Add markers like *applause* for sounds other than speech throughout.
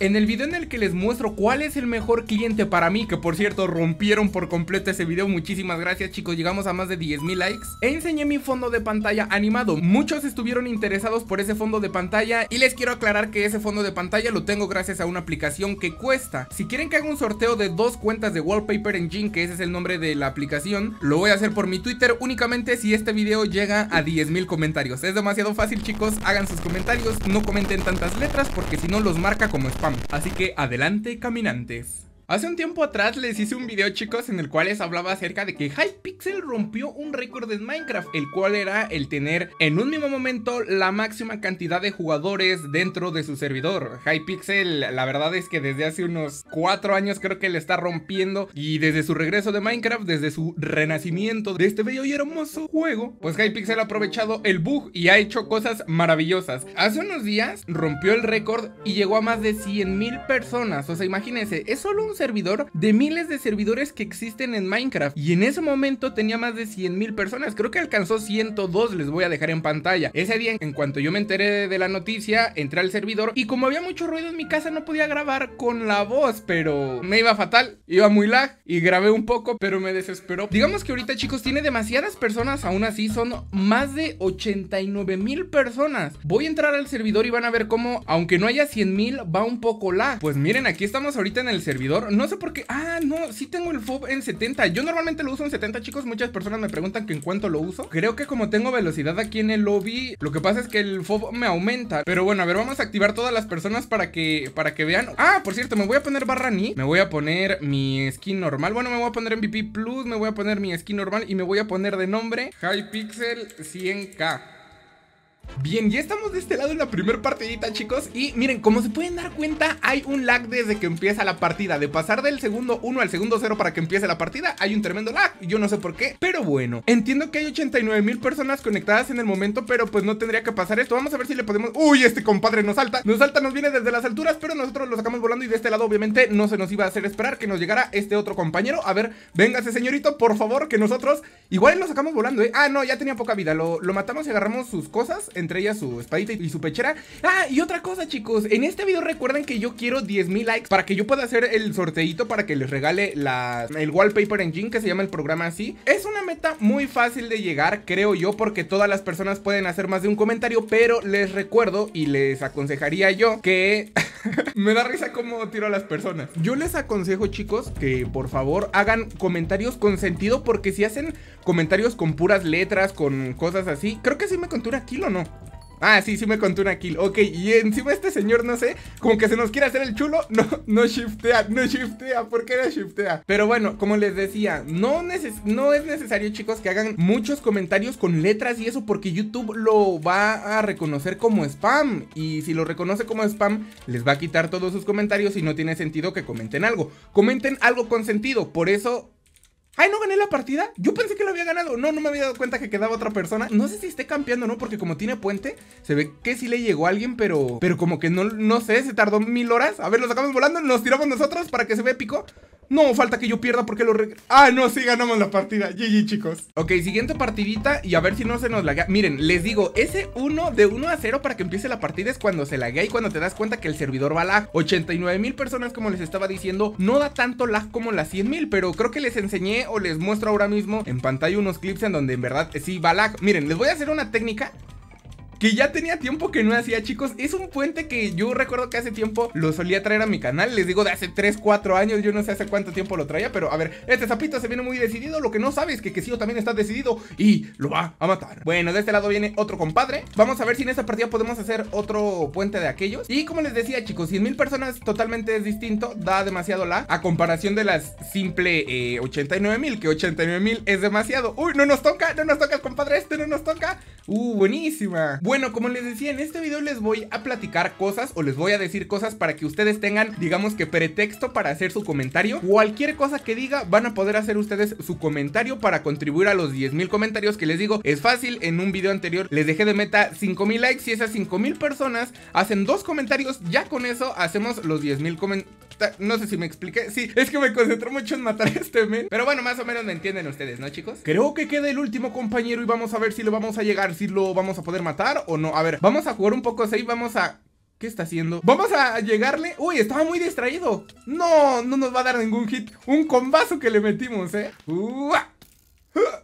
En el video en el que les muestro cuál es el mejor cliente para mí, que por cierto rompieron por completo ese video, muchísimas gracias chicos, llegamos a más de 10.000 likes, enseñé mi fondo de pantalla animado. Muchos estuvieron interesados por ese fondo de pantalla y les quiero aclarar que ese fondo de pantalla lo tengo gracias a una aplicación que cuesta. Si quieren que haga un sorteo de dos cuentas de Wallpaper Engine, que ese es el nombre de la aplicación, lo voy a hacer por mi Twitter únicamente si este video llega a 10.000 comentarios. Es demasiado fácil chicos, hagan sus comentarios, no comenten tantas letras porque si no los marca como spam. Así que adelante caminantes. Hace un tiempo atrás les hice un video chicos en el cual les hablaba acerca de que Hypixel rompió un récord en Minecraft, el cual era el tener en un mismo momento la máxima cantidad de jugadores dentro de su servidor. Hypixel la verdad es que desde hace unos 4 años creo que le está rompiendo y desde su regreso de Minecraft, desde su renacimiento de este bello y hermoso juego, pues Hypixel ha aprovechado el bug y ha hecho cosas maravillosas. Hace unos días rompió el récord y llegó a más de mil personas, o sea imagínense, es solo un servidor de miles de servidores que existen en Minecraft. Y en ese momento tenía más de 100 mil personas. Creo que alcanzó 102, les voy a dejar en pantalla. Ese día, en cuanto yo me enteré de la noticia, entré al servidor y como había mucho ruido en mi casa, no podía grabar con la voz, pero me iba fatal. Iba muy lag y grabé un poco, pero me desesperó. Digamos que ahorita, chicos, tiene demasiadas personas. Aún así, son más de 89 mil personas. Voy a entrar al servidor y van a ver cómo, aunque no haya 100 mil, va un poco lag. Pues miren, aquí estamos ahorita en el servidor no sé por qué. Ah, no, sí tengo el FOB en 70. Yo normalmente lo uso en 70, chicos. Muchas personas me preguntan que en cuánto lo uso. Creo que como tengo velocidad aquí en el lobby, lo que pasa es que el FOB me aumenta. Pero bueno, a ver, vamos a activar todas las personas para que, para que vean. Ah, por cierto, me voy a poner barra ni. Me voy a poner mi skin normal. Bueno, me voy a poner MVP Plus. Me voy a poner mi skin normal y me voy a poner de nombre Hypixel 100K. Bien, ya estamos de este lado en la primer partidita, chicos. Y miren, como se pueden dar cuenta, hay un lag desde que empieza la partida. De pasar del segundo 1 al segundo 0 para que empiece la partida, hay un tremendo lag. Yo no sé por qué, pero bueno. Entiendo que hay 89 mil personas conectadas en el momento, pero pues no tendría que pasar esto. Vamos a ver si le podemos... ¡Uy, este compadre nos salta! Nos salta, nos viene desde las alturas, pero nosotros lo sacamos volando. Y de este lado, obviamente, no se nos iba a hacer esperar que nos llegara este otro compañero. A ver, véngase, señorito, por favor, que nosotros... Igual lo sacamos volando, ¿eh? Ah, no, ya tenía poca vida. Lo, lo matamos y agarramos sus cosas entre ella, su espadita y su pechera. Ah, y otra cosa, chicos. En este video recuerden que yo quiero 10.000 likes para que yo pueda hacer el sorteito para que les regale la, el Wallpaper Engine, que se llama el programa así. Es una meta muy fácil de llegar, creo yo, porque todas las personas pueden hacer más de un comentario, pero les recuerdo y les aconsejaría yo que... *laughs* *laughs* Me da risa cómo tiro a las personas. Yo les aconsejo, chicos, que por favor hagan comentarios con sentido, porque si hacen comentarios con puras letras, con cosas así, creo que sí me contura Kilo, ¿no? Ah, sí, sí me contó una kill. Ok, y encima este señor, no sé, como que se nos quiere hacer el chulo. *laughs* No, no shiftea, no shiftea. ¿Por qué no shiftea? Pero bueno, como les decía, no, no es necesario, chicos, que hagan muchos comentarios con letras y eso, porque YouTube lo va a reconocer como spam. Y si lo reconoce como spam, les va a quitar todos sus comentarios y no tiene sentido que comenten algo. Comenten algo con sentido. Por eso Ay, no gané la partida. Yo pensé que lo había ganado. No, no me había dado cuenta que quedaba otra persona. No sé si esté campeando, ¿no? Porque como tiene puente, se ve que sí le llegó alguien, pero. Pero como que no, no sé, se tardó mil horas. A ver, lo acabamos volando, nos tiramos nosotros para que se vea épico. No, falta que yo pierda porque lo... Ah, no, sí, ganamos la partida. GG, chicos. Ok, siguiente partidita y a ver si no se nos laguea. Miren, les digo, ese 1 de 1 a 0 para que empiece la partida es cuando se laguea y cuando te das cuenta que el servidor va lag. 89 mil personas, como les estaba diciendo, no da tanto lag como las 100 mil, pero creo que les enseñé o les muestro ahora mismo en pantalla unos clips en donde en verdad sí va lag. Miren, les voy a hacer una técnica que ya tenía tiempo que no hacía, chicos. Es un puente que yo recuerdo que hace tiempo lo solía traer a mi canal. Les digo de hace 3, 4 años. Yo no sé hace cuánto tiempo lo traía, pero a ver, este zapito se viene muy decidido. Lo que no sabes es que o también está decidido y lo va a matar. Bueno, de este lado viene otro compadre. Vamos a ver si en esta partida podemos hacer otro puente de aquellos. Y como les decía, chicos, mil personas totalmente es distinto. Da demasiado la a comparación de las simple 89 eh, mil que 89 mil es demasiado. Uy, no nos toca, no nos toca, compadre. Este no nos toca. Uh, buenísima. Bueno, como les decía, en este video les voy a platicar cosas o les voy a decir cosas para que ustedes tengan, digamos que pretexto para hacer su comentario. Cualquier cosa que diga, van a poder hacer ustedes su comentario para contribuir a los 10.000 comentarios que les digo. Es fácil, en un video anterior les dejé de meta 5.000 likes y esas 5.000 personas hacen dos comentarios, ya con eso hacemos los 10.000 comentarios. No sé si me expliqué. Sí, es que me concentró mucho en matar a este men. Pero bueno, más o menos me entienden ustedes, ¿no, chicos? Creo que queda el último compañero y vamos a ver si lo vamos a llegar, si lo vamos a poder matar o no? A ver, vamos a jugar un poco así, vamos a... ¿Qué está haciendo? Vamos a llegarle Uy, estaba muy distraído No, no nos va a dar ningún hit Un combazo que le metimos, eh Uah.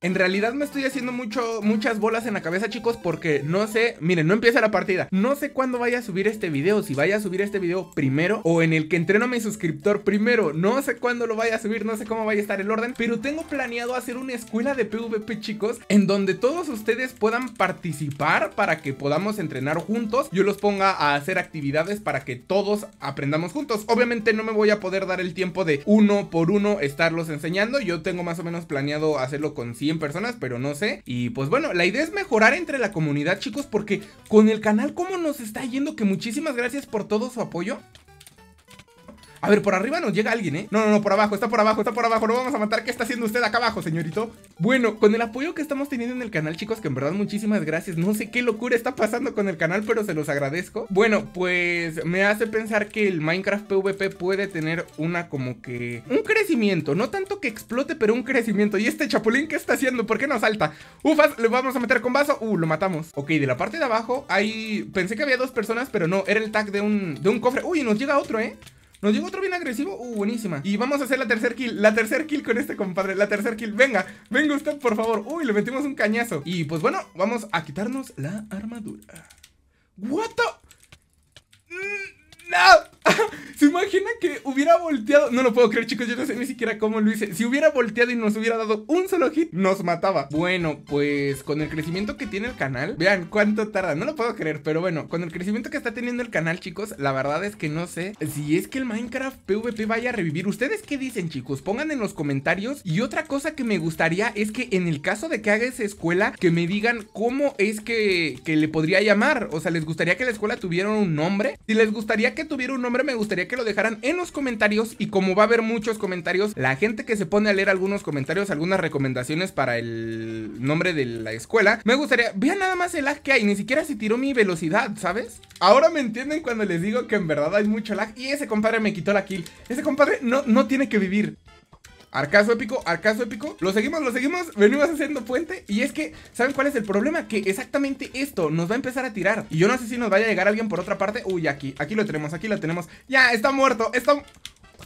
En realidad me estoy haciendo mucho, muchas bolas en la cabeza, chicos, porque no sé, miren, no empieza la partida. No sé cuándo vaya a subir este video, si vaya a subir este video primero o en el que entreno a mi suscriptor primero. No sé cuándo lo vaya a subir, no sé cómo vaya a estar el orden, pero tengo planeado hacer una escuela de PvP, chicos, en donde todos ustedes puedan participar para que podamos entrenar juntos. Yo los ponga a hacer actividades para que todos aprendamos juntos. Obviamente no me voy a poder dar el tiempo de uno por uno estarlos enseñando. Yo tengo más o menos planeado hacerlo con 100 personas, pero no sé. Y pues bueno, la idea es mejorar entre la comunidad, chicos, porque con el canal, ¿cómo nos está yendo? Que muchísimas gracias por todo su apoyo. A ver, por arriba nos llega alguien, ¿eh? No, no, no, por abajo, está por abajo, está por abajo, No vamos a matar. ¿Qué está haciendo usted acá abajo, señorito? Bueno, con el apoyo que estamos teniendo en el canal, chicos, que en verdad muchísimas gracias. No sé qué locura está pasando con el canal, pero se los agradezco. Bueno, pues me hace pensar que el Minecraft PvP puede tener una como que... Un crecimiento, no tanto que explote, pero un crecimiento. ¿Y este chapulín qué está haciendo? ¿Por qué no salta? Ufas, le vamos a meter con vaso. Uh, lo matamos. Ok, de la parte de abajo Ahí Pensé que había dos personas, pero no, era el tag de un, de un cofre. Uy, nos llega otro, ¿eh? Nos llegó otro bien agresivo. Uh, buenísima. Y vamos a hacer la tercer kill. La tercer kill con este compadre. La tercer kill. Venga, venga usted, por favor. Uy, le metimos un cañazo. Y pues bueno, vamos a quitarnos la armadura. What the... Mm, no. *laughs* ¿Se imagina que hubiera volteado? No lo puedo creer, chicos. Yo no sé ni siquiera cómo lo hice. Si hubiera volteado y nos hubiera dado un solo hit, nos mataba. Bueno, pues con el crecimiento que tiene el canal, vean cuánto tarda. No lo puedo creer, pero bueno, con el crecimiento que está teniendo el canal, chicos, la verdad es que no sé si es que el Minecraft PvP vaya a revivir. ¿Ustedes qué dicen, chicos? Pongan en los comentarios. Y otra cosa que me gustaría es que en el caso de que haga esa escuela, que me digan cómo es que, que le podría llamar. O sea, ¿les gustaría que la escuela tuviera un nombre? Si les gustaría que tuviera un nombre me gustaría que lo dejaran en los comentarios y como va a haber muchos comentarios, la gente que se pone a leer algunos comentarios, algunas recomendaciones para el nombre de la escuela, me gustaría, vean nada más el lag que hay, ni siquiera se tiró mi velocidad, ¿sabes? Ahora me entienden cuando les digo que en verdad hay mucho lag y ese compadre me quitó la kill, ese compadre no, no tiene que vivir. Arcazo épico, arcazo épico. Lo seguimos, lo seguimos. Venimos haciendo puente. Y es que, ¿saben cuál es el problema? Que exactamente esto nos va a empezar a tirar. Y yo no sé si nos vaya a llegar alguien por otra parte. Uy, aquí, aquí lo tenemos, aquí lo tenemos. Ya, está muerto, está...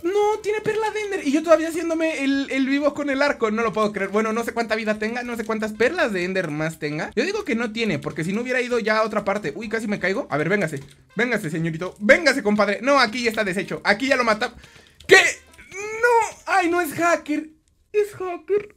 No, tiene perla de Ender. Y yo todavía haciéndome el, el, vivo con el arco. No lo puedo creer. Bueno, no sé cuánta vida tenga. No sé cuántas perlas de Ender más tenga. Yo digo que no tiene, porque si no hubiera ido ya a otra parte. Uy, casi me caigo. A ver, véngase. Véngase, señorito. Véngase, compadre. No, aquí ya está deshecho. Aquí ya lo mata. ¿Qué? ¡Ay, no es hacker! Es hacker.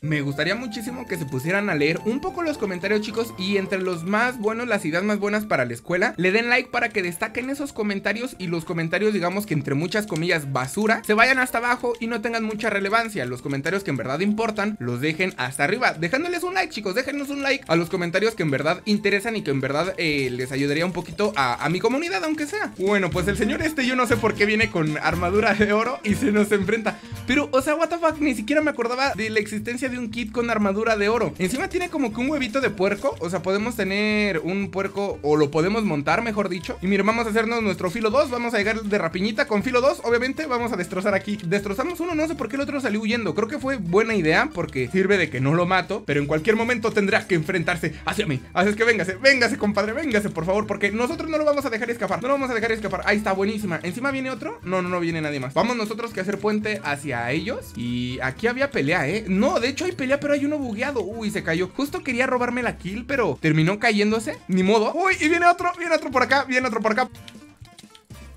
Me gustaría muchísimo que se pusieran a leer un poco los comentarios, chicos. Y entre los más buenos, las ideas más buenas para la escuela, le den like para que destaquen esos comentarios. Y los comentarios, digamos que entre muchas comillas, basura, se vayan hasta abajo y no tengan mucha relevancia. Los comentarios que en verdad importan, los dejen hasta arriba. Dejándoles un like, chicos. Déjenos un like a los comentarios que en verdad interesan y que en verdad eh, les ayudaría un poquito a, mi comunidad, aunque sea. Bueno, pues el señor este, yo no sé por qué viene con armadura de oro y se nos enfrenta. Pero, o sea, what the ni siquiera me acordaba de la existencia de un kit con armadura de oro. Encima tiene como que un huevito de puerco. O sea, podemos tener un puerco o lo podemos montar, mejor dicho. Y mira vamos a hacernos nuestro filo 2. Vamos a llegar de rapiñita con filo 2. Obviamente vamos a destrozar aquí. Destrozamos uno, no sé por qué el otro salió huyendo. Creo que fue buena idea porque sirve de que no lo mato. Pero en cualquier momento tendrá que enfrentarse hacia mí. Así es que véngase, véngase, compadre, véngase, por favor. Porque nosotros no lo vamos a dejar escapar. No lo vamos a dejar escapar. Ahí está, buenísima. Encima viene otro. No, no, no viene nadie más. Vamos nosotros que hacer puente hacia ellos. Y aquí había pelea ¿eh? No, de hecho hay pelea, pero hay uno bugueado. Uy, se cayó. Justo quería robarme la kill, pero terminó cayéndose. Ni modo. Uy, y viene otro, viene otro por acá, viene otro por acá.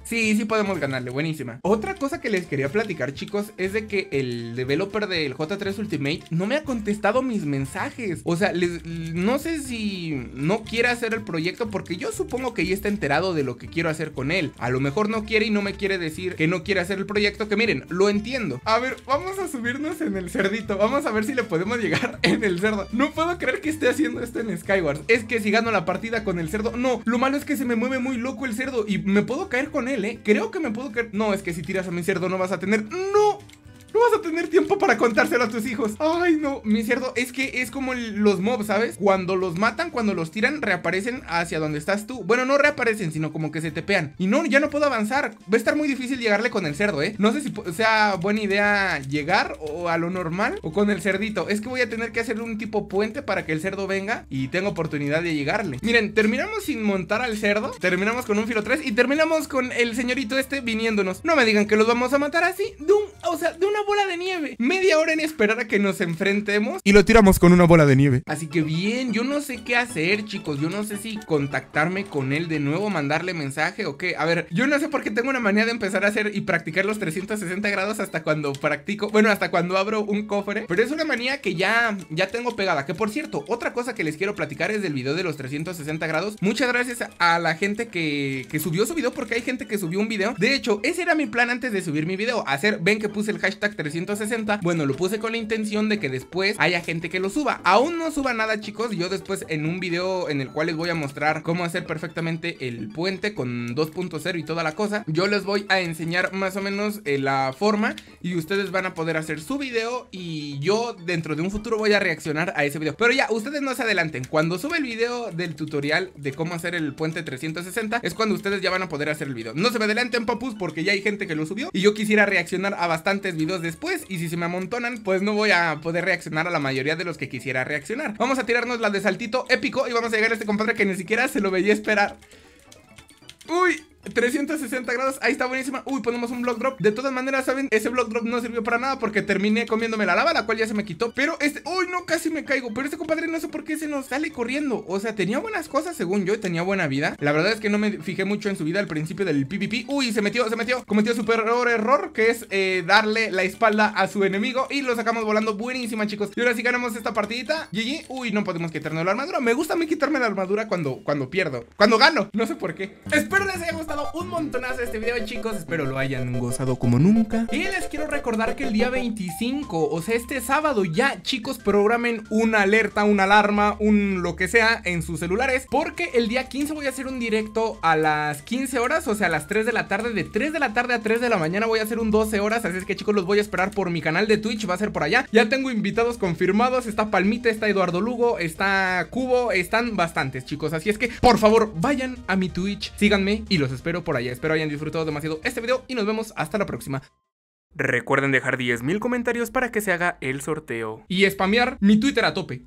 Sí, sí podemos ganarle, buenísima. Otra cosa que les quería platicar, chicos, es de que el developer del J3 Ultimate no me ha contestado mis mensajes. O sea, les, no sé si no quiere hacer el proyecto porque yo supongo que ya está enterado de lo que quiero hacer con él. A lo mejor no quiere y no me quiere decir que no quiere hacer el proyecto, que miren, lo entiendo. A ver, vamos a subirnos en el cerdito, vamos a ver si le podemos llegar *laughs* en el cerdo. No puedo creer que esté haciendo esto en Skyward. Es que si gano la partida con el cerdo, no, lo malo es que se me mueve muy loco el cerdo y me puedo caer con él. Creo que me puedo creer. No, es que si tiras a mi cerdo no vas a tener. ¡No! No vas a tener tiempo para contárselo a tus hijos. Ay, no. Mi cerdo, es que es como los mobs, ¿sabes? Cuando los matan, cuando los tiran, reaparecen hacia donde estás tú. Bueno, no reaparecen, sino como que se tepean. Y no, ya no puedo avanzar. Va a estar muy difícil llegarle con el cerdo, ¿eh? No sé si sea buena idea llegar o a lo normal o con el cerdito. Es que voy a tener que hacer un tipo puente para que el cerdo venga y tenga oportunidad de llegarle. Miren, terminamos sin montar al cerdo. Terminamos con un filo 3 y terminamos con el señorito este viniéndonos. No me digan que los vamos a matar así de o sea, de una bola de nieve. Media hora en esperar a que nos enfrentemos y lo tiramos con una bola de nieve. Así que bien, yo no sé qué hacer, chicos. Yo no sé si contactarme con él de nuevo, mandarle mensaje o qué. A ver, yo no sé por qué tengo una manía de empezar a hacer y practicar los 360 grados hasta cuando practico, bueno, hasta cuando abro un cofre, pero es una manía que ya ya tengo pegada. Que por cierto, otra cosa que les quiero platicar es del video de los 360 grados. Muchas gracias a la gente que, que subió su video porque hay gente que subió un video. De hecho, ese era mi plan antes de subir mi video, hacer, ven que puse el hashtag 360, bueno, lo puse con la intención de que después haya gente que lo suba. Aún no suba nada, chicos. Yo después en un video en el cual les voy a mostrar cómo hacer perfectamente el puente con 2.0 y toda la cosa, yo les voy a enseñar más o menos eh, la forma y ustedes van a poder hacer su video y yo dentro de un futuro voy a reaccionar a ese video. Pero ya, ustedes no se adelanten. Cuando sube el video del tutorial de cómo hacer el puente 360 es cuando ustedes ya van a poder hacer el video. No se me adelanten, papus, porque ya hay gente que lo subió y yo quisiera reaccionar a bastantes videos después y si se me amontonan, pues no voy a poder reaccionar a la mayoría de los que quisiera reaccionar. Vamos a tirarnos la de saltito épico y vamos a llegar a este compadre que ni siquiera se lo veía esperar. ¡Uy! 360 grados, ahí está buenísima Uy, ponemos un block drop, de todas maneras, ¿saben? Ese block drop no sirvió para nada porque terminé comiéndome la lava, la cual ya se me quitó Pero este, uy, no, casi me caigo Pero este compadre no sé por qué se nos sale corriendo O sea, tenía buenas cosas según yo, tenía buena vida La verdad es que no me fijé mucho en su vida al principio del PvP Uy, se metió, se metió Cometió su peor error, que es eh, darle la espalda a su enemigo Y lo sacamos volando, buenísima chicos Y ahora sí ganamos esta partidita GG, uy, no podemos quitarnos la armadura Me gusta a mí quitarme la armadura cuando, cuando pierdo Cuando gano, no sé por qué Espero les haya gustado un montonazo este video, chicos. Espero lo hayan gozado como nunca. Y les quiero recordar que el día 25, o sea, este sábado ya, chicos, programen una alerta, una alarma, un lo que sea en sus celulares. Porque el día 15 voy a hacer un directo a las 15 horas, o sea, a las 3 de la tarde. De 3 de la tarde a 3 de la mañana voy a hacer un 12 horas. Así es que, chicos, los voy a esperar por mi canal de Twitch. Va a ser por allá. Ya tengo invitados confirmados. Está Palmita, está Eduardo Lugo, está Cubo. Están bastantes, chicos. Así es que, por favor, vayan a mi Twitch, síganme y los espero por allá. Espero hayan disfrutado demasiado este video y nos vemos hasta la próxima. Recuerden dejar 10.000 comentarios para que se haga el sorteo. Y spamear mi Twitter a tope.